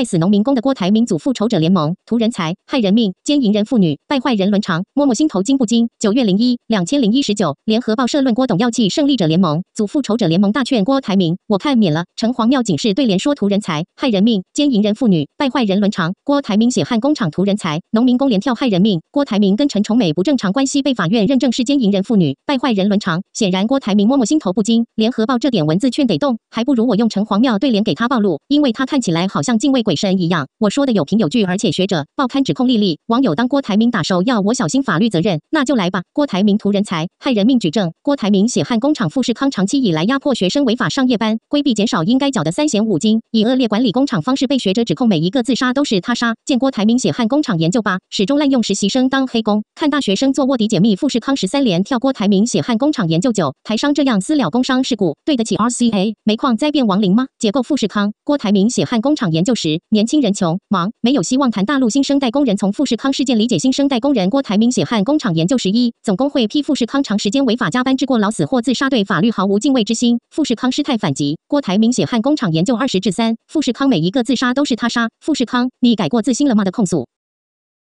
害死农民工的郭台铭组复仇者联盟，图人才害人命，奸淫人妇女，败坏人伦常。摸摸心头惊不惊？九月零一两千零一十九，联合报社论郭董要弃胜利者联盟组复仇者联盟大劝郭台铭，我看免了。城隍庙警示对联说：图人才害人命，奸淫人妇女，败坏人伦常。郭台铭血汗工厂图人才，农民工连跳害人命。郭台铭跟陈崇美不正常关系被法院认证是奸淫人妇女，败坏人伦常。显然郭台铭摸摸心头不惊，联合报这点文字劝得动，还不如我用城隍庙对联给他暴露，因为他看起来好像敬畏鬼神一样，我说的有凭有据，而且学者、报刊指控莉莉，网友当郭台铭打手，要我小心法律责任，那就来吧。郭台铭图人才，害人命。举证：郭台铭血汗工厂，富士康长期以来压迫学生，违法上夜班，规避减少应该缴的三险五金，以恶劣管理工厂方式被学者指控。每一个自杀都是他杀。见郭台铭血汗工厂研究吧，始终滥用实习生当黑工，看大学生做卧底解密富士康十三连跳。郭台铭血汗工厂研究九，台商这样私了工伤事故，对得起 R C A 煤矿灾变亡灵吗？解构富士康。郭台铭血汗工厂研究十。年轻人穷忙，没有希望谈大陆新生代工人。从富士康事件理解新生代工人。郭台铭血汗工厂研究十一，总工会批富士康长时间违法加班致过劳死或自杀，对法律毫无敬畏之心。富士康师太反击，郭台铭血汗工厂研究二十至三，富士康每一个自杀都是他杀。富士康，你改过自新了吗？的控诉。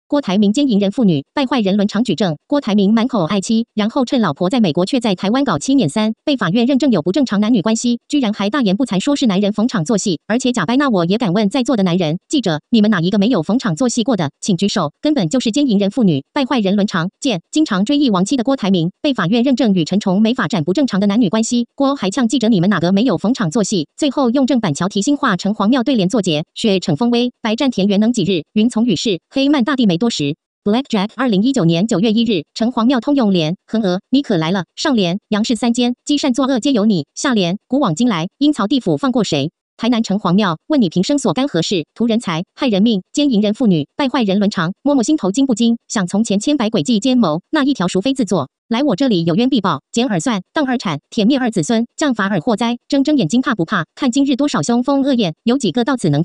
郭台铭奸淫人妇女，败坏人伦，常举证。郭台铭满口爱妻，然后趁老婆在美国，却在台湾搞七年三，被法院认证有不正常男女关系，居然还大言不惭说是男人逢场作戏，而且假掰。那我也敢问在座的男人记者，你们哪一个没有逢场作戏过的？请举手。根本就是奸淫人妇女，败坏人伦，常见。经常追忆亡妻的郭台铭，被法院认证与陈崇没法展不正常的男女关系。郭还呛记者：“你们哪个没有逢场作戏？”最后用郑板桥题心画城隍庙对联作结：雪逞风威，白占田园能几日？云从雨势，黑漫大地没。多时，Black Jack 二零一九年九月一日，城隍庙通用联横额，你可来了。上联：杨氏三间，积善作恶皆由你；下联：古往今来，阴曹地府放过谁？台南城隍庙问你平生所干何事？图人财，害人命，奸淫人妇女，败坏人伦常。摸摸心头惊不惊？想从前千百诡计奸谋，那一条孰非自作。来我这里有冤必报，剪耳算，荡二产，铁灭二子孙，降法尔祸灾。睁睁眼睛怕不怕？看今日多少凶风恶焰，有几个到此能？